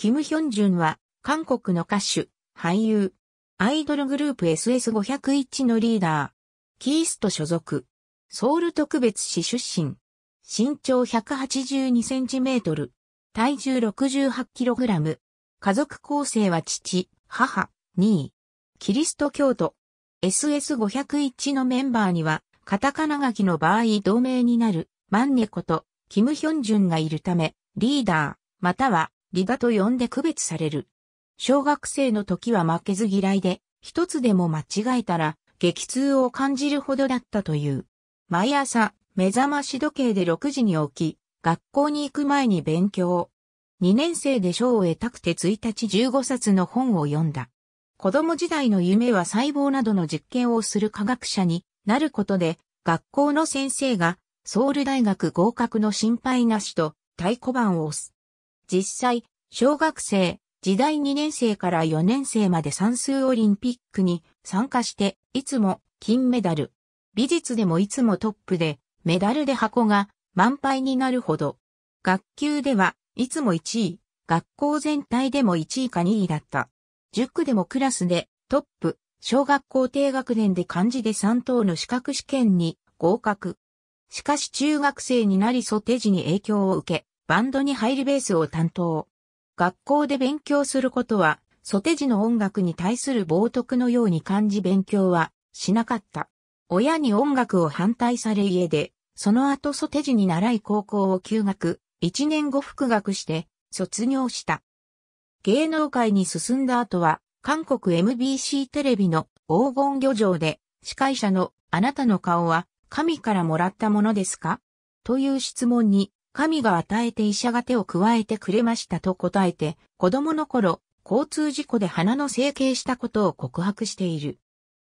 キム・ヒョンジュンは、韓国の歌手、俳優、アイドルグループ SS501 のリーダー、キースト所属、ソウル特別市出身、身長182センチメートル、体重68キログラム、家族構成は父、母、2位、キリスト教徒、SS501 のメンバーには、カタカナ書きの場合同盟になる、マンネこと、キムヒョンジュンがいるため、リーダー、またはリダと呼んで区別される。小学生の時は負けず嫌いで、一つでも間違えたら、激痛を感じるほどだったという。毎朝、目覚まし時計で6時に起き、学校に行く前に勉強。2年生で賞を得たくて1日15冊の本を読んだ。子供時代の夢は細胞などの実験をする科学者になることで、学校の先生がソウル大学合格の心配なしと太鼓判を押す。実際、小学生、時代2年生から4年生まで算数オリンピックに参加して、いつも金メダル。美術でもいつもトップで、メダルで箱が満杯になるほど。学級ではいつも1位、学校全体でも1位か2位だった。塾でもクラスでトップ、小学校低学年で漢字で3等の資格試験に合格。しかし中学生になりソテジに影響を受け、バンドに入りベースを担当。学校で勉強することは、ソテジの音楽に対する冒涜のように感じ勉強はしなかった。親に音楽を反対され家で、その後ソテジに習い高校を休学、1年後復学して卒業した。芸能界に進んだ後は、韓国 MBC テレビの黄金漁場で、司会者のあなたの顔は神からもらったものですかという質問に、神が与えて医者が手を加えてくれましたと答えて、子供の頃、交通事故で鼻の整形したことを告白している。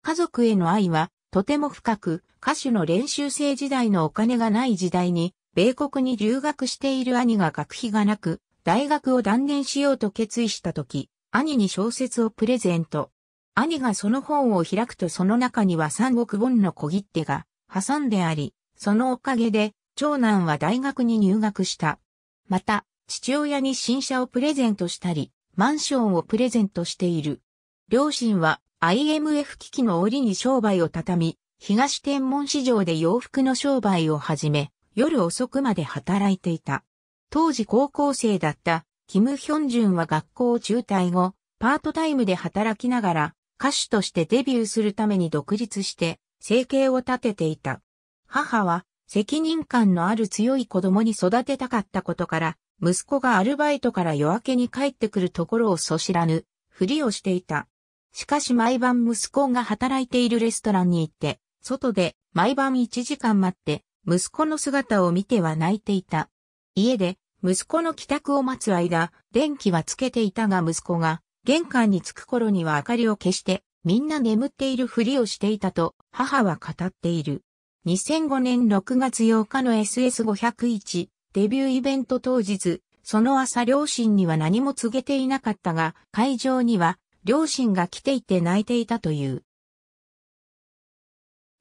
家族への愛は、とても深く、歌手の練習生時代のお金がない時代に、米国に留学している兄が学費がなく、大学を断念しようと決意した時、兄に小説をプレゼント。兄がその本を開くとその中には三億本の小切手が挟んであり、そのおかげで長男は大学に入学した。また、父親に新車をプレゼントしたり、マンションをプレゼントしている。両親は IMF 危機の折に商売を畳み、東天文市場で洋服の商売を始め、夜遅くまで働いていた。当時高校生だったキム・ヒョンジュンは学校を中退後、パートタイムで働きながら歌手としてデビューするために独立して生計を立てていた。母は責任感のある強い子供に育てたかったことから、息子がアルバイトから夜明けに帰ってくるところをそ知らぬ、ふりをしていた。しかし毎晩息子が働いているレストランに行って、外で毎晩1時間待って、息子の姿を見ては泣いていた。家で、息子の帰宅を待つ間、電気はつけていたが息子が、玄関に着く頃には明かりを消して、みんな眠っているふりをしていたと、母は語っている。2005年6月8日の SS501 デビューイベント当日、その朝両親には何も告げていなかったが、会場には両親が来ていて泣いていたという。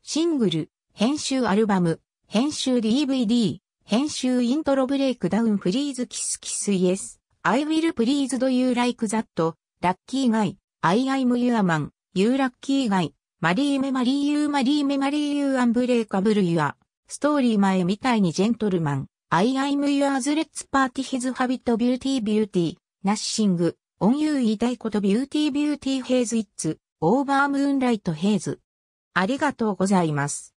シングル、編集アルバム、編集 DVD、編集イントロブレイクダウンフリーズキスキスイエス、I will please do you like that, ラッキーガイ、I am your man, you lucky guy, マリーメマリーユーマリーメマリーユーアンブレイカブルユア。ストーリー前みたいにジェントルマン。アイアイムユアズレッツパーティヒズハビットビューティービューティーナッシングオンユー n 言いたいことビューティービューティーヘイズイッツ。オーバームーンライトヘイズ。ありがとうございます。